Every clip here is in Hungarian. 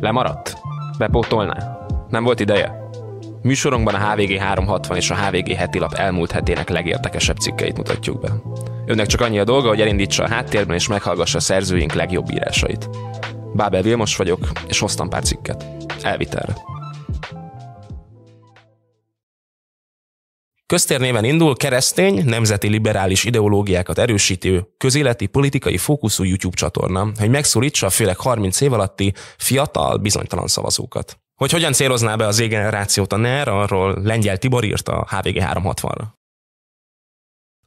Lemaradt? Bepótolná? Nem volt ideje? Műsorunkban a HVG 360 és a HVG heti lap elmúlt hetének legértekesebb cikkeit mutatjuk be. Önnek csak annyi a dolga, hogy elindítsa a háttérben és meghallgassa a szerzőink legjobb írásait. Bábel Vilmos vagyok, és hoztam pár cikket. Elvitelre. Köztérnéven indul keresztény, nemzeti liberális ideológiákat erősítő, közéleti, politikai fókuszú YouTube csatorna, hogy megszólítsa főleg 30 év alatti fiatal, bizonytalan szavazókat. Hogy hogyan célozná be az égenerációt a NER, arról Lengyel Tibor írt a HVG 360-ra.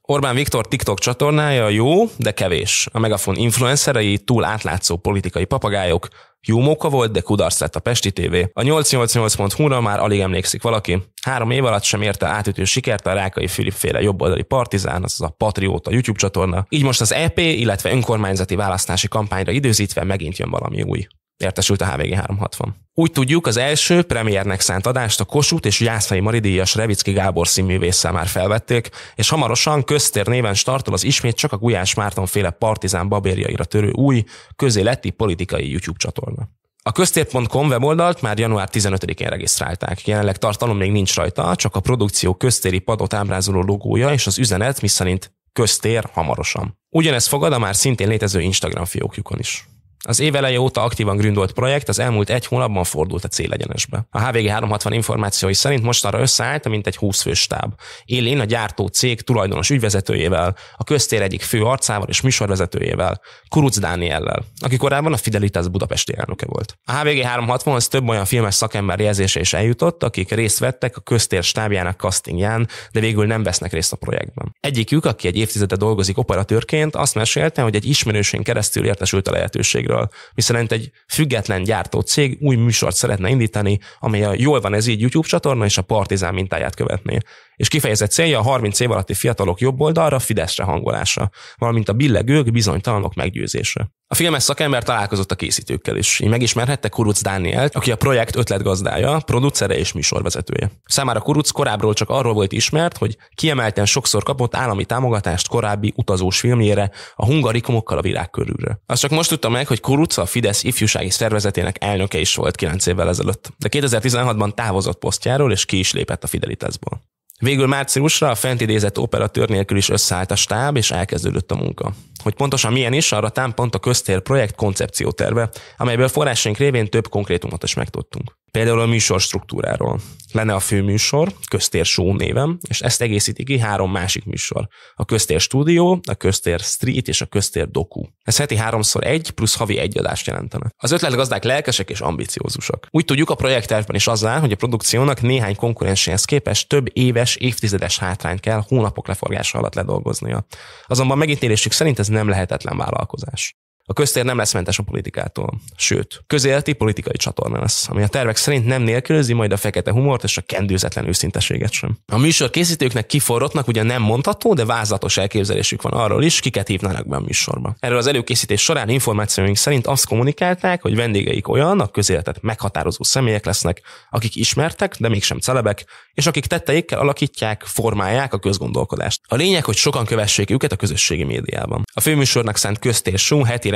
Orbán Viktor TikTok csatornája jó, de kevés. A Megafon influencerei túl átlátszó politikai papagájok. Jó móka volt, de kudarc lett a Pesti TV. A 888.hu-ra már alig emlékszik valaki. Három év alatt sem érte átütő sikert a Rákai Filip féle jobboldali partizán, azaz a Patrióta YouTube csatorna. Így most az EP, illetve önkormányzati választási kampányra időzítve megint jön valami új értesült a HVG 360. Úgy tudjuk, az első premiernek szánt adást a kosut és Jászfai Maridíjas Revicki Gábor színművésszel már felvették, és hamarosan köztér néven startol az ismét csak a Gulyás Márton féle partizán babérjaira törő új, közéleti politikai YouTube csatorna. A köztér.com weboldalt már január 15-én regisztrálták. Jelenleg tartalom még nincs rajta, csak a produkció köztéri padot ábrázoló logója és az üzenet, miszerint köztér hamarosan. Ugyanezt fogad a már szintén létező Instagram fiókjukon is. Az év eleje óta aktívan gründolt projekt az elmúlt egy hónapban fordult a célegyenesbe. A HVG 360 információi szerint mostanra összeállt, mint egy 20 fős stáb. Élén a gyártó cég tulajdonos ügyvezetőjével, a köztér egyik fő arcával és műsorvezetőjével, Kuruc Dániellel, aki korábban a Fidelitas budapesti elnöke volt. A HVG 360 az több olyan filmes szakember jelzése is eljutott, akik részt vettek a köztér stábjának castingján, de végül nem vesznek részt a projektben. Egyikük, aki egy évtizede dolgozik operatőrként, azt mesélte, hogy egy ismerősén keresztül értesült a lehetőségről részéről, miszerint egy független gyártó cég új műsort szeretne indítani, amely a jól van ez így YouTube csatorna és a Partizán mintáját követné és kifejezett célja a 30 év alatti fiatalok jobb oldalra, Fideszre hangolása, valamint a billegők bizonytalanok meggyőzése. A filmes szakember találkozott a készítőkkel is, így megismerhette Kuruc Dánielt, aki a projekt ötletgazdája, producere és műsorvezetője. Számára Kuruc korábbról csak arról volt ismert, hogy kiemelten sokszor kapott állami támogatást korábbi utazós filmjére, a hungarikumokkal a világ körülre. Azt csak most tudta meg, hogy Kuruc a Fidesz ifjúsági szervezetének elnöke is volt 9 évvel ezelőtt, de 2016-ban távozott posztjáról és ki is lépett a Fidelitásból. Végül márciusra a fent idézett operatőr nélkül is összeállt a stáb, és elkezdődött a munka. Hogy pontosan milyen is, arra támpont a köztér projekt koncepcióterve, amelyből forrásaink révén több konkrétumot is megtudtunk. Például a műsor struktúráról. Lenne a főműsor, köztér show névem, és ezt egészíti ki három másik műsor. A köztér stúdió, a köztér street és a köztér doku. Ez heti háromszor egy plusz havi egy adást jelentene. Az ötletgazdák lelkesek és ambiciózusak. Úgy tudjuk, a projekttervben is az áll, hogy a produkciónak néhány konkurenséhez képest több éves, évtizedes hátrány kell hónapok leforgása alatt ledolgoznia. Azonban megítélésük szerint ez nem lehetetlen vállalkozás. A köztér nem lesz mentes a politikától. Sőt, közéleti politikai csatorna lesz, ami a tervek szerint nem nélkülözi majd a fekete humort és a kendőzetlen őszinteséget sem. A műsor készítőknek kiforrottnak ugye nem mondható, de vázlatos elképzelésük van arról is, kiket hívnának be a műsorba. Erről az előkészítés során információink szerint azt kommunikálták, hogy vendégeik olyan, a közéletet meghatározó személyek lesznek, akik ismertek, de mégsem celebek, és akik tetteikkel alakítják, formálják a közgondolkodást. A lényeg, hogy sokan kövessék őket a közösségi médiában. A főműsornak szent köztér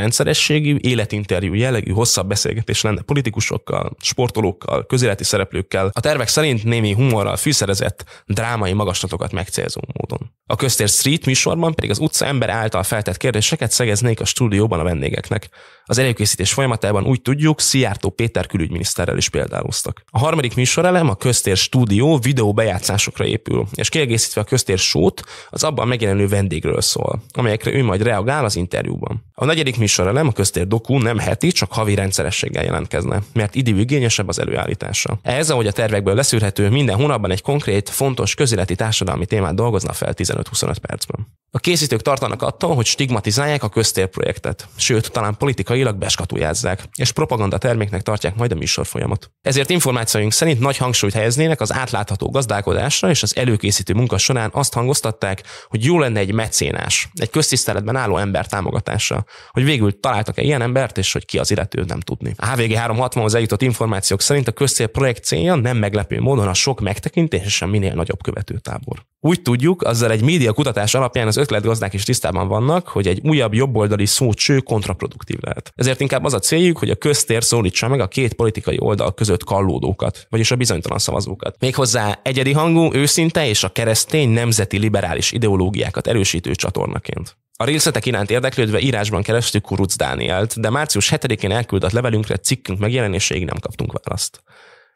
rendszerességű, életinterjú jellegű hosszabb beszélgetés lenne politikusokkal, sportolókkal, közéleti szereplőkkel, a tervek szerint némi humorral fűszerezett drámai magaslatokat megcélzó módon. A köztér Street műsorban pedig az utca ember által feltett kérdéseket szegeznék a stúdióban a vendégeknek, az előkészítés folyamatában úgy tudjuk, Szijjártó Péter külügyminiszterrel is példáloztak. A harmadik műsorelem a köztér stúdió videó bejátszásokra épül, és kiegészítve a köztér sót, az abban megjelenő vendégről szól, amelyekre ő majd reagál az interjúban. A negyedik műsorelem a köztér dokú nem heti, csak havi rendszerességgel jelentkezne, mert időigényesebb az előállítása. Ez, ahogy a tervekből leszűrhető, minden hónapban egy konkrét, fontos közéleti társadalmi témát dolgozna fel 15-25 percben. A készítők tartanak attól, hogy stigmatizálják a projektet, sőt, talán politikai politikailag beskatujázzák, és propaganda terméknek tartják majd a műsor folyamat. Ezért információink szerint nagy hangsúlyt helyeznének az átlátható gazdálkodásra, és az előkészítő munka során azt hangoztatták, hogy jó lenne egy mecénás, egy köztiszteletben álló ember támogatása, hogy végül találtak-e ilyen embert, és hogy ki az illető nem tudni. A HVG 360-hoz eljutott információk szerint a közcél projekt célja nem meglepő módon a sok megtekintés és a minél nagyobb követőtábor. Úgy tudjuk, azzal egy média kutatás alapján az ötletgazdák is tisztában vannak, hogy egy újabb jobboldali cső kontraproduktív lehet. Ezért inkább az a céljuk, hogy a köztér szólítsa meg a két politikai oldal között kallódókat, vagyis a bizonytalan szavazókat. Méghozzá egyedi hangú, őszinte és a keresztény nemzeti liberális ideológiákat erősítő csatornaként. A részletek iránt érdeklődve írásban kerestük Kuruc Dánielt, de március 7-én elküldött levelünkre cikkünk megjelenéséig nem kaptunk választ.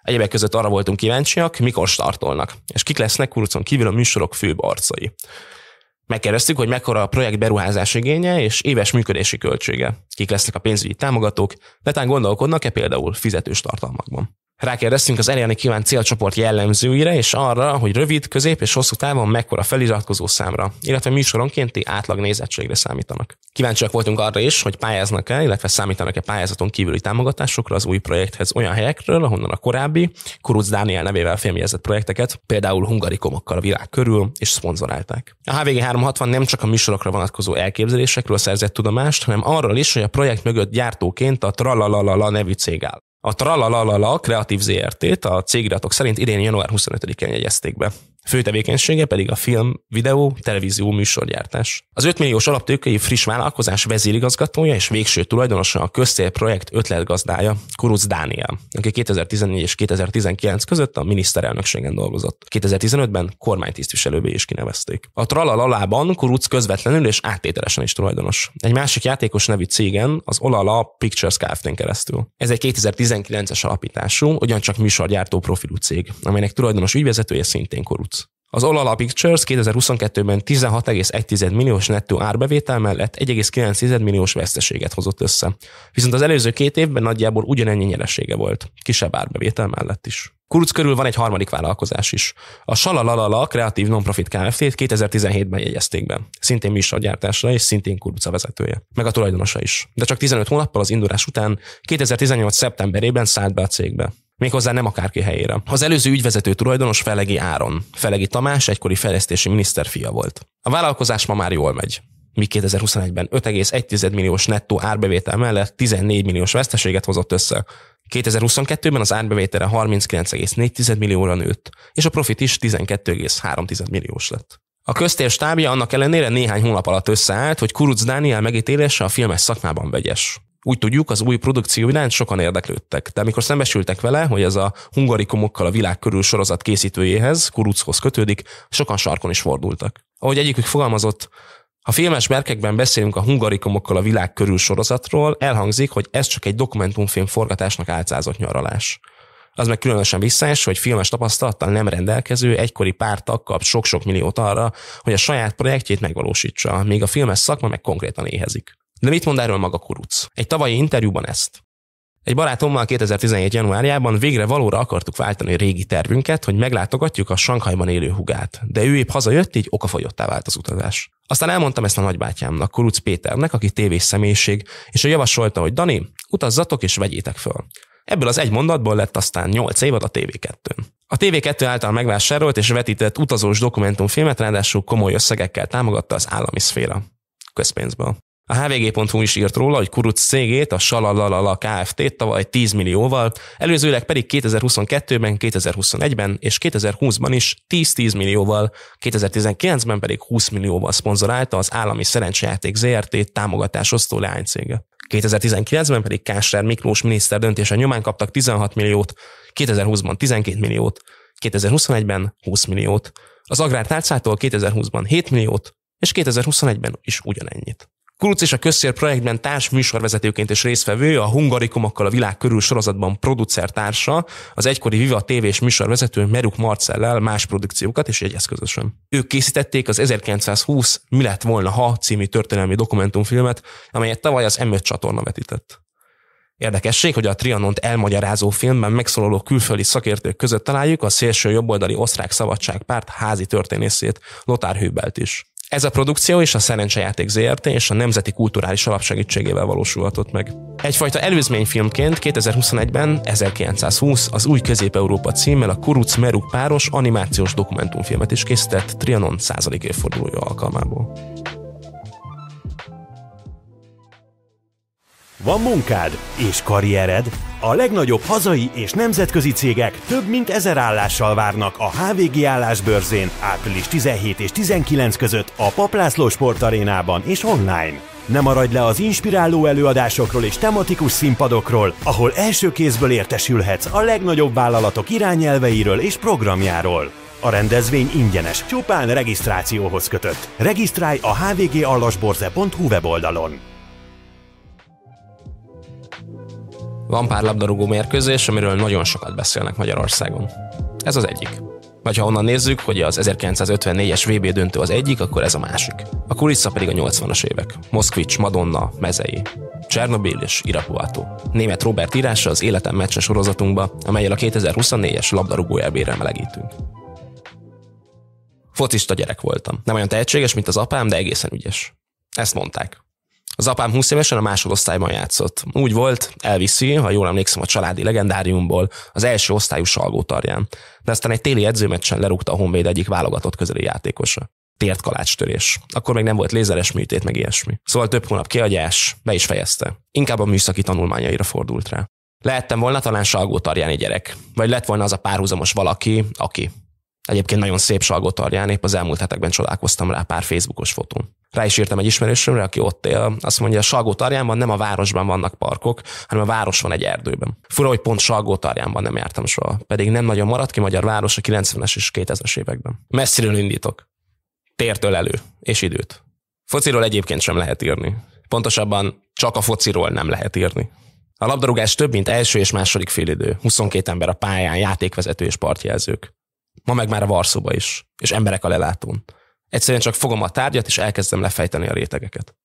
Egyebek között arra voltunk kíváncsiak, mikor startolnak, és kik lesznek Kurucon kívül a műsorok főbb arcai. Megkérdeztük, hogy mekkora a projekt beruházás igénye és éves működési költsége. Kik lesznek a pénzügyi támogatók, netán gondolkodnak-e például fizetős tartalmakban. Rákérdeztünk az elérni kívánt célcsoport jellemzőire és arra, hogy rövid, közép és hosszú távon mekkora feliratkozó számra, illetve műsoronkénti átlag nézettségre számítanak. Kíváncsiak voltunk arra is, hogy pályáznak-e, illetve számítanak-e pályázaton kívüli támogatásokra az új projekthez olyan helyekről, ahonnan a korábbi Kuruc Dániel nevével filmjezett projekteket, például hungarikomokkal a világ körül, és szponzorálták. A HVG 360 nem csak a műsorokra vonatkozó elképzelésekről szerzett tudomást, hanem arról is, hogy a projekt mögött gyártóként a Tralalala nevű cég áll. A Tralalalala Kreatív ZRT-t a cégiratok szerint idén január 25-én jegyezték be. Fő tevékenysége pedig a film, videó, televízió műsorgyártás. Az 5 milliós alaptőkei friss vállalkozás vezérigazgatója és végső tulajdonosa a köztér projekt ötletgazdája Kuruc Dániel, aki 2014 és 2019 között a miniszterelnökségen dolgozott. 2015-ben kormánytisztviselővé is kinevezték. A Tralal alában Kuruc közvetlenül és áttételesen is tulajdonos. Egy másik játékos nevű cégen, az Olala Pictures kft keresztül. Ez egy 2019-es alapítású, ugyancsak műsorgyártó profilú cég, amelynek tulajdonos ügyvezetője szintén Kuruc. Az Olala Pictures 2022-ben 16,1 milliós nettó árbevétel mellett 1,9 milliós veszteséget hozott össze. Viszont az előző két évben nagyjából ugyanennyi nyeresége volt, kisebb árbevétel mellett is. Kuruc körül van egy harmadik vállalkozás is. A Salalalala kreatív nonprofit Kft-t 2017-ben jegyezték be. Szintén mi is a gyártásra, és szintén a vezetője. Meg a tulajdonosa is. De csak 15 hónappal az indulás után 2018. szeptemberében szállt be a cégbe. Méghozzá nem akárki helyére. Az előző ügyvezető tulajdonos Felegi Áron. Felegi Tamás egykori fejlesztési miniszter fia volt. A vállalkozás ma már jól megy Mi 2021-ben 5,1 milliós nettó árbevétel mellett 14 milliós veszteséget hozott össze. 2022-ben az árbevétele 39,4 millióra nőtt, és a profit is 12,3 milliós lett. A köztér stábja annak ellenére néhány hónap alatt összeállt, hogy Kuruc Dániel megítélése a filmes szakmában vegyes. Úgy tudjuk, az új produkció iránt sokan érdeklődtek, de amikor szembesültek vele, hogy ez a hungarikumokkal a világ körül sorozat készítőjéhez, Kuruchoz kötődik, sokan sarkon is fordultak. Ahogy egyikük fogalmazott, ha filmes merkekben beszélünk a hungarikumokkal a világ körül sorozatról, elhangzik, hogy ez csak egy dokumentumfilm forgatásnak álcázott nyaralás. Az meg különösen visszaes, hogy filmes tapasztalattal nem rendelkező egykori pártak kap sok-sok milliót arra, hogy a saját projektjét megvalósítsa, míg a filmes szakma meg konkrétan éhezik. De mit mond erről maga Kuruc? Egy tavalyi interjúban ezt. Egy barátommal 2017. januárjában végre valóra akartuk váltani régi tervünket, hogy meglátogatjuk a Sankhajban élő hugát, de ő épp hazajött, így okafogyottá vált az utazás. Aztán elmondtam ezt a nagybátyámnak, Kuruc Péternek, aki tévés személyiség, és ő javasolta, hogy Dani, utazzatok és vegyétek föl. Ebből az egy mondatból lett aztán 8 évad a TV2-n. A TV2 által megvásárolt és vetített utazós dokumentumfilmet ráadásul komoly összegekkel támogatta az állami szféra. Közpénzből. A hvg.hu is írt róla, hogy Kuruc cégét, a Salalalala Kft-t tavaly 10 millióval, előzőleg pedig 2022-ben, 2021-ben és 2020-ban is 10-10 millióval, 2019-ben pedig 20 millióval szponzorálta az állami szerencsejáték ZRT támogatásosztó leánycége. 2019-ben pedig Kásler Miklós miniszter döntése nyomán kaptak 16 milliót, 2020-ban 12 milliót, 2021-ben 20 milliót, az agrártárcától 2020-ban 7 milliót, és 2021-ben is ugyanennyit. Kuruc és a közszér projektben társ műsorvezetőként és résztvevő, a hungarikumokkal a világ körül sorozatban producer társa, az egykori Viva TV és műsorvezető Meruk Marcellel más produkciókat és egyes közösen. Ők készítették az 1920 Mi lett volna ha című történelmi dokumentumfilmet, amelyet tavaly az M5 csatorna vetített. Érdekesség, hogy a Trianont elmagyarázó filmben megszólaló külföldi szakértők között találjuk a szélső jobboldali osztrák szabadságpárt házi történészét, Lothar Hübelt is. Ez a produkció és a Szerencsejáték ZRT és a Nemzeti Kulturális Alap segítségével valósulhatott meg. Egyfajta előzményfilmként 2021-ben 1920 az Új Közép-Európa címmel a Kuruc Meru páros animációs dokumentumfilmet is készített Trianon századik évfordulója alkalmából. Van munkád és karriered? A legnagyobb hazai és nemzetközi cégek több mint ezer állással várnak a HVG állásbörzén április 17 és 19 között a Paplászló sportarénában és online. Ne maradj le az inspiráló előadásokról és tematikus színpadokról, ahol első kézből értesülhetsz a legnagyobb vállalatok irányelveiről és programjáról. A rendezvény ingyenes, csupán regisztrációhoz kötött. Regisztrálj a hvgallasborze.hu weboldalon. Van pár labdarúgó mérkőzés, amiről nagyon sokat beszélnek Magyarországon. Ez az egyik. Vagy ha onnan nézzük, hogy az 1954-es VB döntő az egyik, akkor ez a másik. A kulissza pedig a 80-as évek. Moszkvics, Madonna, Mezei. Csernobil és Irapuato. Német Robert írása az Életem meccse sorozatunkba, amelyel a 2024-es labdarúgó elbére melegítünk. Focista gyerek voltam. Nem olyan tehetséges, mint az apám, de egészen ügyes. Ezt mondták. Az apám 20 évesen a másodosztályban játszott. Úgy volt, elviszi, ha jól emlékszem, a családi legendáriumból az első osztályú salgótarján. De aztán egy téli edzőmeccsen lerúgta a Honvéd egyik válogatott közeli játékosa. Tért kalácstörés. Akkor még nem volt lézeres műtét, meg ilyesmi. Szóval több hónap kiagyás, be is fejezte. Inkább a műszaki tanulmányaira fordult rá. Lehettem volna talán salgótarjáni gyerek, vagy lett volna az a párhuzamos valaki, aki. Egyébként nagyon szép salgótarján, épp az elmúlt hetekben csodálkoztam rá pár Facebookos fotón. Rá is írtam egy ismerősömre, aki ott él. Azt mondja, Salgó Tarjánban nem a városban vannak parkok, hanem a város van egy erdőben. Fura, hogy pont Salgó Tarjánban nem jártam soha. Pedig nem nagyon maradt ki magyar város a 90-es és 2000-es években. Messziről indítok. Tértől elő. És időt. Fociról egyébként sem lehet írni. Pontosabban csak a fociról nem lehet írni. A labdarúgás több, mint első és második félidő. 22 ember a pályán, játékvezető és partjelzők. Ma meg már a Varszóba is, és emberek a lelátón. Egyszerűen csak fogom a tárgyat, és elkezdem lefejteni a rétegeket.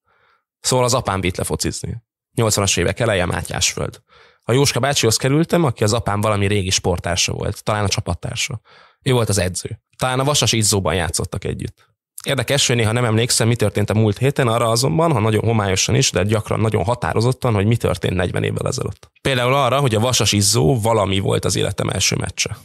Szóval az apám vitt lefocizni. 80-as évek eleje Mátyásföld. A Jóska bácsihoz kerültem, aki az apám valami régi sportársa volt, talán a csapattársa. Ő volt az edző. Talán a Vasas Izzóban játszottak együtt. Érdekes, hogy néha nem emlékszem, mi történt a múlt héten, arra azonban, ha nagyon homályosan is, de gyakran nagyon határozottan, hogy mi történt 40 évvel ezelőtt. Például arra, hogy a Vasas Izzó valami volt az életem első meccse.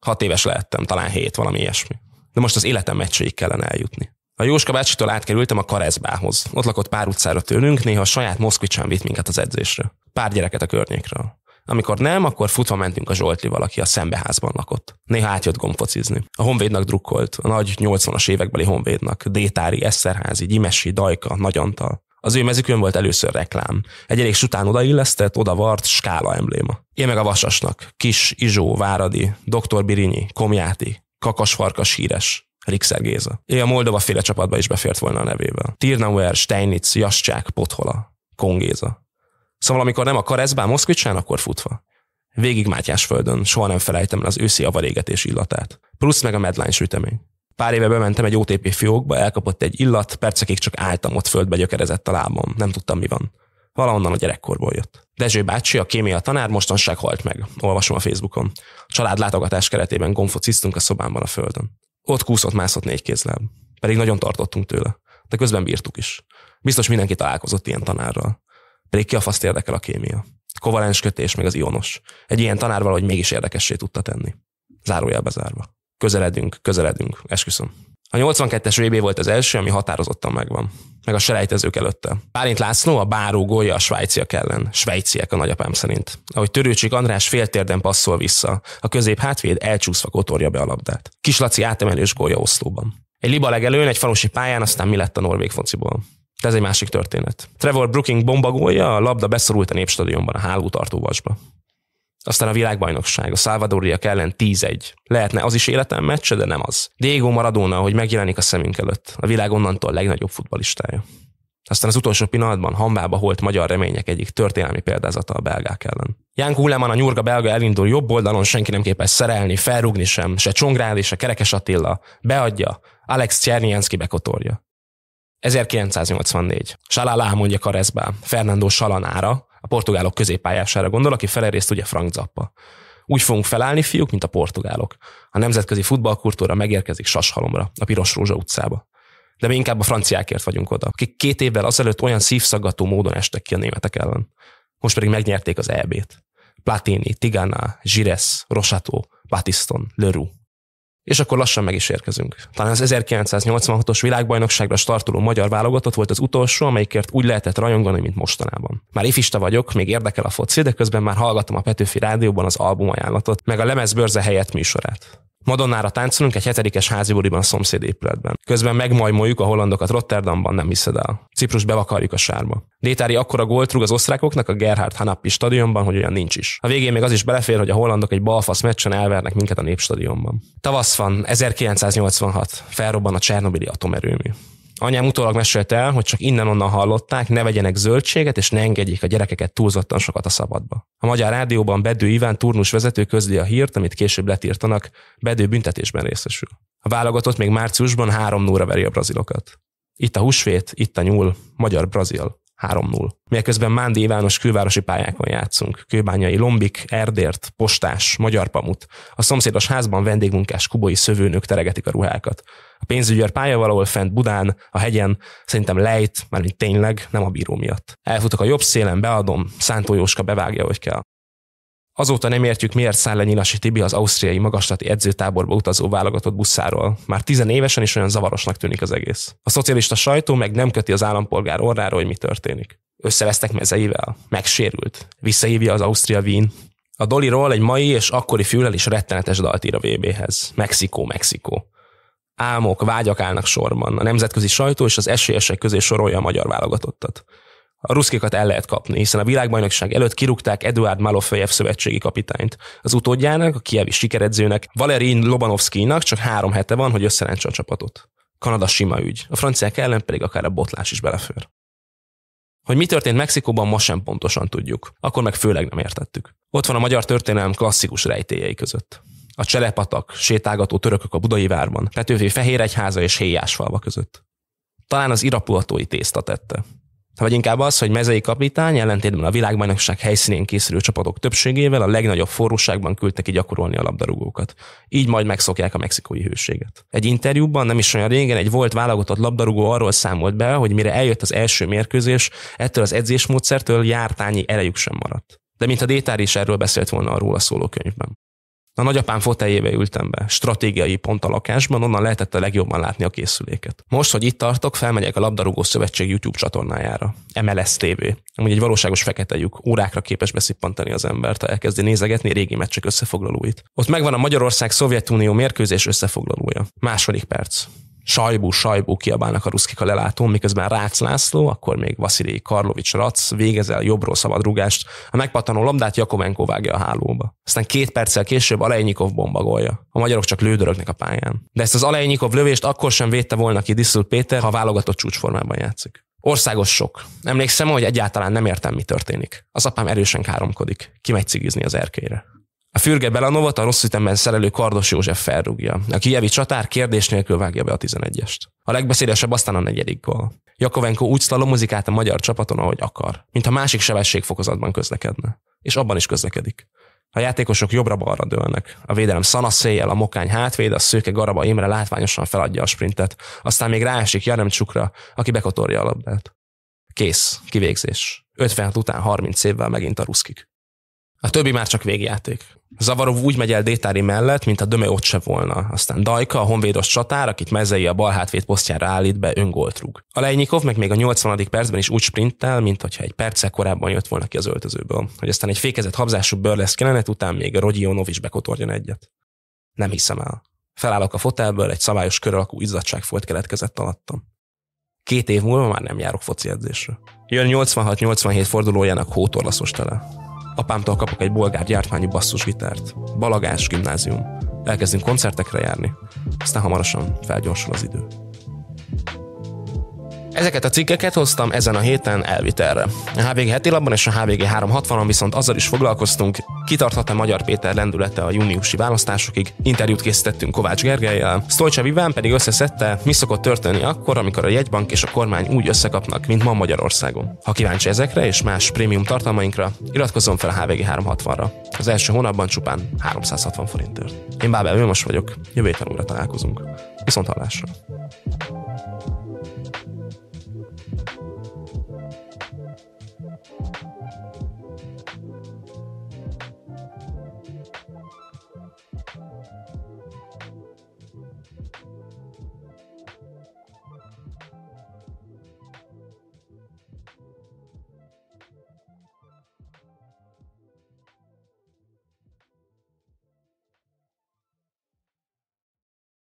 Hat éves lehettem, talán hét, valami ilyesmi de most az életem meccseig kellene eljutni. A Jóska bácsitól átkerültem a Karezbához. Ott lakott pár utcára tőlünk, néha a saját Moszkvicsán vitt minket az edzésre. Pár gyereket a környékről. Amikor nem, akkor futva mentünk a Zsoltival, valaki a szembeházban lakott. Néha átjött gombfocizni. A honvédnak drukkolt, a nagy 80-as évekbeli honvédnak, Détári, Esszerházi, Gyimesi, Dajka, Nagyantal. Az ő mezükön volt először reklám. Egy elég után odaillesztett, odavart skála embléma. Én meg a Vasasnak, Kis, Izsó, Váradi, Dr. Birinyi, Komjáti, kakasfarkas híres. Rixer Géza. Ő a Moldova féle csapatba is befért volna a nevével. Tirnauer, Steinitz, Jascsák, Pothola, Kongéza. Szóval amikor nem a Karezbán Moszkvicsán, akkor futva. Végig Mátyás földön, soha nem felejtem el az őszi avarégetés illatát. Plusz meg a medlány sütemény. Pár éve bementem egy OTP fiókba, elkapott egy illat, percekig csak álltam ott földbe gyökerezett a lábam, nem tudtam mi van. Valahonnan a gyerekkorból jött. Dezső bácsi, a kémia tanár, mostanság halt meg. Olvasom a Facebookon. Család látogatás keretében gomfociztunk a szobámban a földön. Ott kúszott mászott négy kézlem. Pedig nagyon tartottunk tőle. De közben bírtuk is. Biztos mindenki találkozott ilyen tanárral. Pedig ki a faszt érdekel a kémia? Kovalens kötés, meg az ionos. Egy ilyen tanár valahogy mégis érdekessé tudta tenni. Zárójelbe zárva. Közeledünk, közeledünk, esküszöm. A 82-es VB volt az első, ami határozottan megvan. Meg a selejtezők előtte. Bálint László a báró gólya a svájciak ellen. Svájciak a nagyapám szerint. Ahogy Törőcsik András féltérden passzol vissza, a közép hátvéd elcsúszva kotorja be a labdát. Kislaci átemelős gólya Oszlóban. Egy liba legelőn, egy falusi pályán, aztán mi lett a norvég fociból. De ez egy másik történet. Trevor Brooking bombagolja, a labda beszorult a népstadionban a hálótartó vasba. Aztán a világbajnokság, a szálvadoriak ellen 10-1. Lehetne az is életem meccse, de nem az. Diego Maradona, hogy megjelenik a szemünk előtt, a világ onnantól legnagyobb futbalistája. Aztán az utolsó pillanatban hambába holt magyar remények egyik történelmi példázata a belgák ellen. Ján Kuleman a nyurga belga elindul jobb oldalon, senki nem képes szerelni, felrugni sem, se és a Kerekes Attila. Beadja, Alex Csernyánszki bekotorja. 1984. Salá mondja Karezbá, Fernando Salanára, a portugálok középpályására gondol, aki felerészt ugye Frank Zappa. Úgy fogunk felállni, fiúk, mint a portugálok. A nemzetközi futballkultúra megérkezik Sashalomra, a Piros Rózsa utcába. De mi inkább a franciákért vagyunk oda, akik két évvel azelőtt olyan szívszaggató módon estek ki a németek ellen. Most pedig megnyerték az EB-t. Platini, Tigana, Gires, Rosato, Batiston, Leroux és akkor lassan meg is érkezünk. Talán az 1986-os világbajnokságra startoló magyar válogatott volt az utolsó, amelyikért úgy lehetett rajongani, mint mostanában. Már ifista vagyok, még érdekel a foci, de közben már hallgatom a Petőfi Rádióban az album ajánlatot, meg a lemezbörze helyett műsorát. Madonnára táncolunk egy hetedikes háziboriban a szomszéd épületben. Közben megmajmoljuk a hollandokat Rotterdamban, nem hiszed el. Ciprus bevakarjuk a sárba. Détári akkora gólt rúg az osztrákoknak a Gerhard Hanappi stadionban, hogy olyan nincs is. A végén még az is belefér, hogy a hollandok egy balfasz meccsen elvernek minket a népstadionban. Tavasz van, 1986. Felrobban a Csernobili atomerőmű. Anyám utólag mesélte el, hogy csak innen-onnan hallották, ne vegyenek zöldséget, és ne engedjék a gyerekeket túlzottan sokat a szabadba. A Magyar Rádióban Bedő Iván turnus vezető közli a hírt, amit később letírtanak, Bedő büntetésben részesül. A válogatott még márciusban három nóra veri a brazilokat. Itt a húsvét, itt a nyúl, magyar-brazil. 3-0. Miközben Mándi Ivános külvárosi pályákon játszunk. Kőbányai Lombik, Erdért, Postás, Magyar Pamut. A szomszédos házban vendégmunkás kubai szövőnők teregetik a ruhákat. A pénzügyőr pálya valahol fent Budán, a hegyen, szerintem lejt, mármint tényleg, nem a bíró miatt. Elfutok a jobb szélen, beadom, Szántó Jóska bevágja, hogy kell. Azóta nem értjük, miért száll le Nyilasi Tibi az ausztriai magaslati edzőtáborba utazó válogatott buszáról. Már tizenévesen is olyan zavarosnak tűnik az egész. A szocialista sajtó meg nem köti az állampolgár orrára, hogy mi történik. Összevesztek mezeivel, megsérült, visszahívja az Ausztria Wien. A Roll egy mai és akkori fülel is rettenetes dalt ír a VB-hez. Mexikó, Mexikó. Álmok, vágyak állnak sorban. A nemzetközi sajtó és az esélyesek közé sorolja a magyar válogatottat a ruszkikat el lehet kapni, hiszen a világbajnokság előtt kirúgták Eduard Malofejev szövetségi kapitányt. Az utódjának, a kievi sikeredzőnek, Valerin Lobanovszkinak csak három hete van, hogy összerántsa a csapatot. Kanada sima ügy, a franciák ellen pedig akár a botlás is belefér. Hogy mi történt Mexikóban, ma sem pontosan tudjuk, akkor meg főleg nem értettük. Ott van a magyar történelem klasszikus rejtélyei között. A Cselepatak, sétálgató törökök a budai várban, Petőfi egyháza és falva között. Talán az irapulatói tészta tette vagy inkább az, hogy mezei kapitány ellentétben a világbajnokság helyszínén készülő csapatok többségével a legnagyobb forróságban küldte ki gyakorolni a labdarúgókat. Így majd megszokják a mexikói hőséget. Egy interjúban nem is olyan régen egy volt válogatott labdarúgó arról számolt be, hogy mire eljött az első mérkőzés, ettől az edzésmódszertől jártányi erejük sem maradt. De mint a Détár is erről beszélt volna a róla szóló könyvben. A nagyapám foteljébe ültem be, stratégiai pont a lakásban, onnan lehetett a legjobban látni a készüléket. Most, hogy itt tartok, felmegyek a Labdarúgó Szövetség YouTube csatornájára. MLS TV. Amúgy egy valóságos fekete lyuk. Órákra képes beszippantani az embert, ha elkezdi nézegetni régi meccsek összefoglalóit. Ott megvan a Magyarország-Szovjetunió mérkőzés összefoglalója. Második perc sajbú, sajbú kiabálnak a ruszkik a lelátón, miközben Rácz László, akkor még Vasilij Karlovics Rac végezel jobbról szabad rugást, a megpattanó labdát Jakovenko vágja a hálóba. Aztán két perccel később Alejnyikov bombagolja. A magyarok csak lődörögnek a pályán. De ezt az Alejnyikov lövést akkor sem védte volna ki Diszul Péter, ha válogatott csúcsformában játszik. Országos sok. Emlékszem, hogy egyáltalán nem értem, mi történik. Az apám erősen káromkodik. Kimegy cigizni az erkére. A Fürge Belanovat a rossz ütemben szerelő Kardos József felrúgja. A kijevi csatár kérdés nélkül vágja be a 11-est. A legbeszédesebb aztán a negyedik gól. Jakovenko úgy szlalomozik át a magyar csapaton, ahogy akar, mintha másik sebességfokozatban közlekedne. És abban is közlekedik. A játékosok jobbra-balra dőlnek. A védelem szanaszéjjel, a mokány hátvéd, a szőke garaba Imre látványosan feladja a sprintet, aztán még ráesik Csukra, aki bekotorja a labdát. Kész, kivégzés. 56 után 30 évvel megint a ruszkik. A többi már csak végjáték. Zavarov úgy megy el Détári mellett, mint a Döme ott se volna. Aztán Dajka, a honvédos csatár, akit mezei a bal hátvéd posztjára állít be, öngolt rúg. A Lejnyikov meg még a 80. percben is úgy sprinttel, mint hogyha egy perccel korábban jött volna ki az öltözőből, hogy aztán egy fékezett habzású lesz kelenet után még a Rodionov is bekotorjon egyet. Nem hiszem el. Felállok a fotelből, egy szabályos kör alakú izzadság folyt keletkezett alattam. Két év múlva már nem járok foci edzésre. Jön 86-87 fordulójának hótorlaszos tele. Apámtól kapok egy bolgár gyártmányú basszusgitárt. Balagás gimnázium. Elkezdünk koncertekre járni. Aztán hamarosan felgyorsul az idő. Ezeket a cikkeket hoztam ezen a héten elvitelre. A HVG heti labban és a HVG 360-on viszont azzal is foglalkoztunk, kitarthat-e Magyar Péter lendülete a júniusi választásokig, interjút készítettünk Kovács Gergelyel, Stolcsa Viván pedig összeszedte, mi szokott történni akkor, amikor a jegybank és a kormány úgy összekapnak, mint ma Magyarországon. Ha kíváncsi ezekre és más prémium tartalmainkra, iratkozzon fel a HVG 360-ra. Az első hónapban csupán 360 forintért. Én Bábel Vilmos vagyok, jövő héten újra találkozunk. Viszont hallásra!